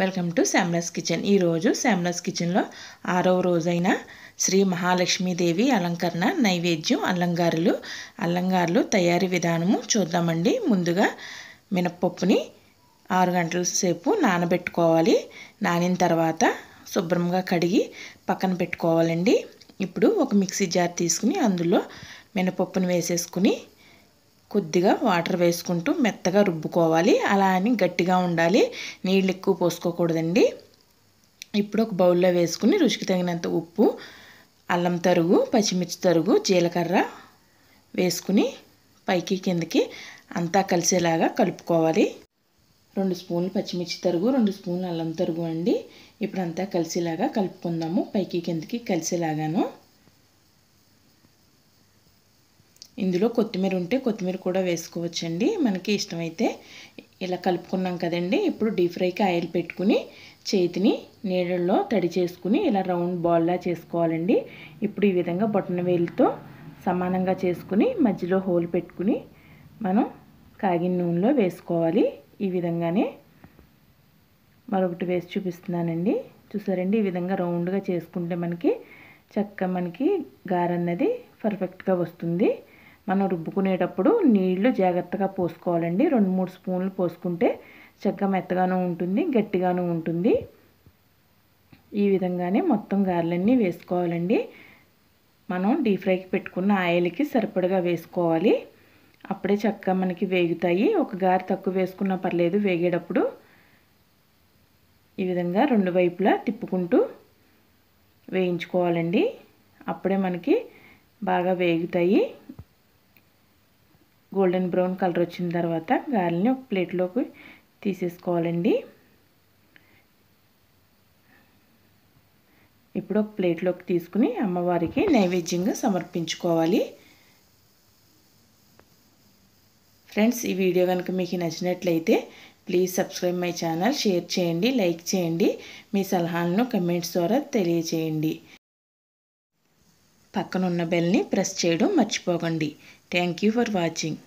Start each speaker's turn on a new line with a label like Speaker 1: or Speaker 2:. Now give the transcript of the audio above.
Speaker 1: welcome to శామ్లాస్ kitchen ఈరోజు శామ్లాస్ కిచెన్లో ఆరవ రోజైన శ్రీ మహాలక్ష్మీదేవి అలంకరణ నైవేద్యం అల్లంగారులు అల్లంగారులు తయారీ విధానము చూద్దామండి ముందుగా మినప్పప్పుని ఆరు గంటల సేపు నానబెట్టుకోవాలి నానిన తర్వాత శుభ్రంగా కడిగి పక్కన పెట్టుకోవాలండి ఇప్పుడు ఒక మిక్సీ జార్ తీసుకుని అందులో మినపప్పుని వేసేసుకుని కొద్దిగా వాటర్ వేసుకుంటూ మెత్తగా రుబ్బుకోవాలి అలా అని గట్టిగా ఉండాలి నీళ్ళు ఎక్కువ పోసుకోకూడదండి ఇప్పుడు ఒక బౌల్లో వేసుకుని రుచికి తగినంత ఉప్పు అల్లం తరుగు పచ్చిమిర్చి తరుగు జీలకర్ర వేసుకుని పైకి కిందకి అంతా కలిసేలాగా కలుపుకోవాలి రెండు స్పూన్లు పచ్చిమిర్చి తరుగు రెండు స్పూన్లు అల్లం తరుగు అండి ఇప్పుడు అంతా కలిసేలాగా కలుపుకుందాము పైకి కిందకి కలిసేలాగాను ఇందులో కొత్తిమీర ఉంటే కొత్తిమీర కూడా వేసుకోవచ్చండి మనకి ఇష్టమైతే ఇలా కలుపుకున్నాం కదండి ఇప్పుడు డీప్ ఫ్రైకి ఆయిల్ పెట్టుకుని చేతిని నీళ్ళల్లో తడి చేసుకుని ఇలా రౌండ్ బాల్లా చేసుకోవాలండి ఇప్పుడు ఈ విధంగా బొట్టన వేలుతో సమానంగా చేసుకుని మధ్యలో హోల్ పెట్టుకుని మనం కాగిన నూనెలో వేసుకోవాలి ఈ విధంగానే మరొకటి వేసి చూపిస్తున్నానండి చూసారండి ఈ విధంగా రౌండ్గా చేసుకుంటే మనకి చక్క మనకి గారన్నది పర్ఫెక్ట్గా వస్తుంది మనం రుబ్బుకునేటప్పుడు నీళ్లు జాగ్రత్తగా పోసుకోవాలండి రెండు మూడు స్పూన్లు పోసుకుంటే చెక్క మెత్తగానూ ఉంటుంది గట్టిగానూ ఉంటుంది ఈ విధంగానే మొత్తం గారెలన్నీ వేసుకోవాలండి మనం డీప్ ఫ్రైకి పెట్టుకున్న ఆయిల్కి సరిపడగా వేసుకోవాలి అప్పుడే చెక్క మనకి వేగుతాయి ఒక గారి తక్కువ వేసుకున్నా పర్లేదు వేగేటప్పుడు ఈ విధంగా రెండు వైపులా తిప్పుకుంటూ వేయించుకోవాలండి అప్పుడే మనకి బాగా వేగుతాయి గోల్డెన్ బ్రౌన్ కలర్ వచ్చిన తర్వాత గాలిని ఒక ప్లేట్లోకి తీసేసుకోవాలండి ఇప్పుడు ఒక ప్లేట్లోకి తీసుకుని అమ్మవారికి నైవేద్యంగా సమర్పించుకోవాలి ఫ్రెండ్స్ ఈ వీడియో కనుక మీకు నచ్చినట్లయితే please subscribe my channel share చేయండి లైక్ చేయండి మీ సలహాలను కమెంట్స్ ద్వారా తెలియచేయండి పక్కనున్న బెల్ని ప్రెస్ చేయడం మర్చిపోకండి థ్యాంక్ యూ ఫర్ వాచింగ్